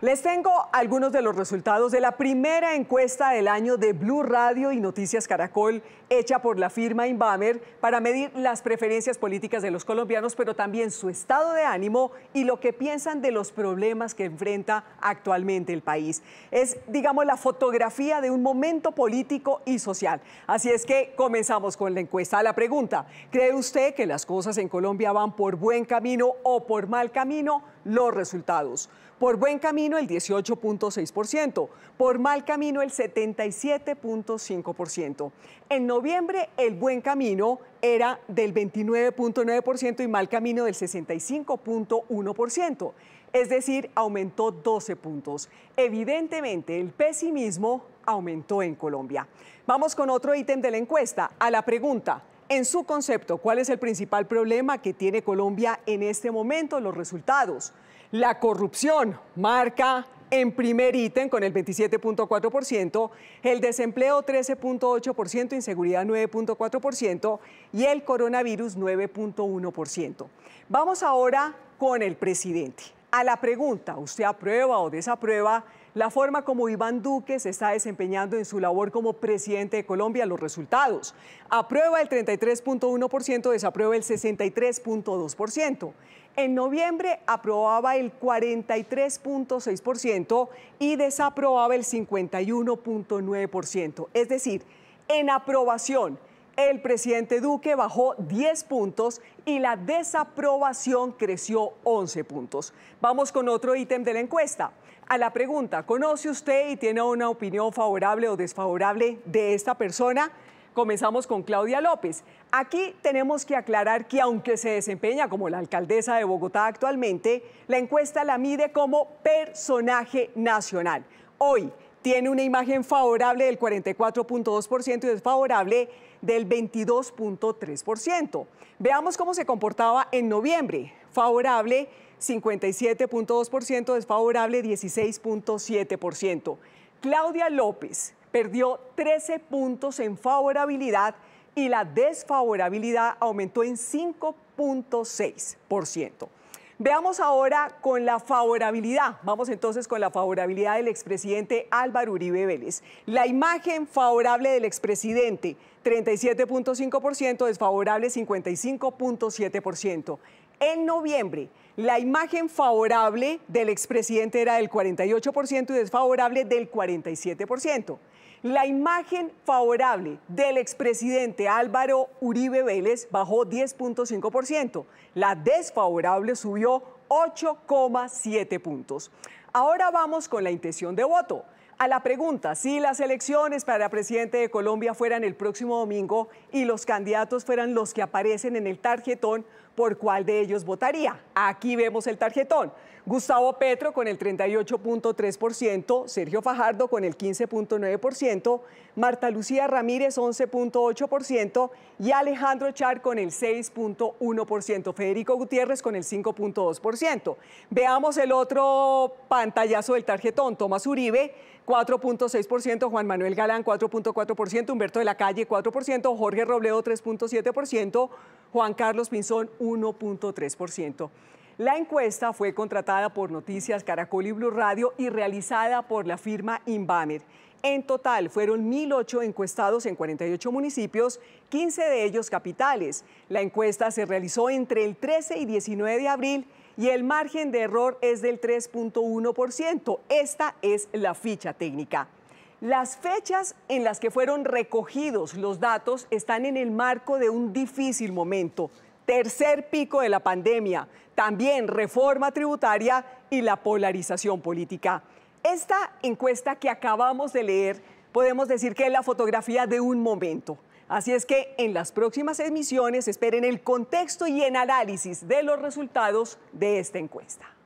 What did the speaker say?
Les tengo algunos de los resultados de la primera encuesta del año de Blue Radio y Noticias Caracol, hecha por la firma Inbamer para medir las preferencias políticas de los colombianos, pero también su estado de ánimo y lo que piensan de los problemas que enfrenta actualmente el país. Es, digamos, la fotografía de un momento político y social. Así es que comenzamos con la encuesta. La pregunta, ¿cree usted que las cosas en Colombia van por buen camino o por mal camino? los resultados. Por buen camino el 18.6%, por mal camino el 77.5%. En noviembre el buen camino era del 29.9% y mal camino del 65.1%, es decir, aumentó 12 puntos. Evidentemente el pesimismo aumentó en Colombia. Vamos con otro ítem de la encuesta, a la pregunta. En su concepto, ¿cuál es el principal problema que tiene Colombia en este momento? Los resultados. La corrupción marca en primer ítem con el 27.4%, el desempleo 13.8%, inseguridad 9.4% y el coronavirus 9.1%. Vamos ahora con el presidente. A la pregunta, ¿usted aprueba o desaprueba la forma como Iván Duque se está desempeñando en su labor como presidente de Colombia? Los resultados. Aprueba el 33.1%, desaprueba el 63.2%. En noviembre aprobaba el 43.6% y desaprobaba el 51.9%. Es decir, en aprobación, el presidente Duque bajó 10 puntos y la desaprobación creció 11 puntos. Vamos con otro ítem de la encuesta. A la pregunta, ¿conoce usted y tiene una opinión favorable o desfavorable de esta persona? Comenzamos con Claudia López. Aquí tenemos que aclarar que aunque se desempeña como la alcaldesa de Bogotá actualmente, la encuesta la mide como personaje nacional. Hoy, tiene una imagen favorable del 44.2% y desfavorable del 22.3%. Veamos cómo se comportaba en noviembre. Favorable 57.2%, desfavorable 16.7%. Claudia López perdió 13 puntos en favorabilidad y la desfavorabilidad aumentó en 5.6%. Veamos ahora con la favorabilidad. Vamos entonces con la favorabilidad del expresidente Álvaro Uribe Vélez. La imagen favorable del expresidente, 37.5%, desfavorable 55.7% en noviembre. La imagen favorable del expresidente era del 48% y desfavorable del 47%. La imagen favorable del expresidente Álvaro Uribe Vélez bajó 10.5%, la desfavorable subió 8,7 puntos. Ahora vamos con la intención de voto a la pregunta, si las elecciones para presidente de Colombia fueran el próximo domingo y los candidatos fueran los que aparecen en el tarjetón, ¿por cuál de ellos votaría? Aquí vemos el tarjetón. Gustavo Petro con el 38.3%, Sergio Fajardo con el 15.9%, Marta Lucía Ramírez 11.8% y Alejandro Char con el 6.1%, Federico Gutiérrez con el 5.2%. Veamos el otro pantallazo del tarjetón, Tomás Uribe 4.6%, Juan Manuel Galán 4.4%, Humberto de la Calle 4%, Jorge Robledo 3.7%, Juan Carlos Pinzón 1.3%. La encuesta fue contratada por Noticias Caracol y Blue Radio y realizada por la firma Inbamer. En total fueron 1.008 encuestados en 48 municipios, 15 de ellos capitales. La encuesta se realizó entre el 13 y 19 de abril y el margen de error es del 3.1%. Esta es la ficha técnica. Las fechas en las que fueron recogidos los datos están en el marco de un difícil momento. Tercer pico de la pandemia, también reforma tributaria y la polarización política. Esta encuesta que acabamos de leer podemos decir que es la fotografía de un momento. Así es que en las próximas emisiones esperen el contexto y el análisis de los resultados de esta encuesta.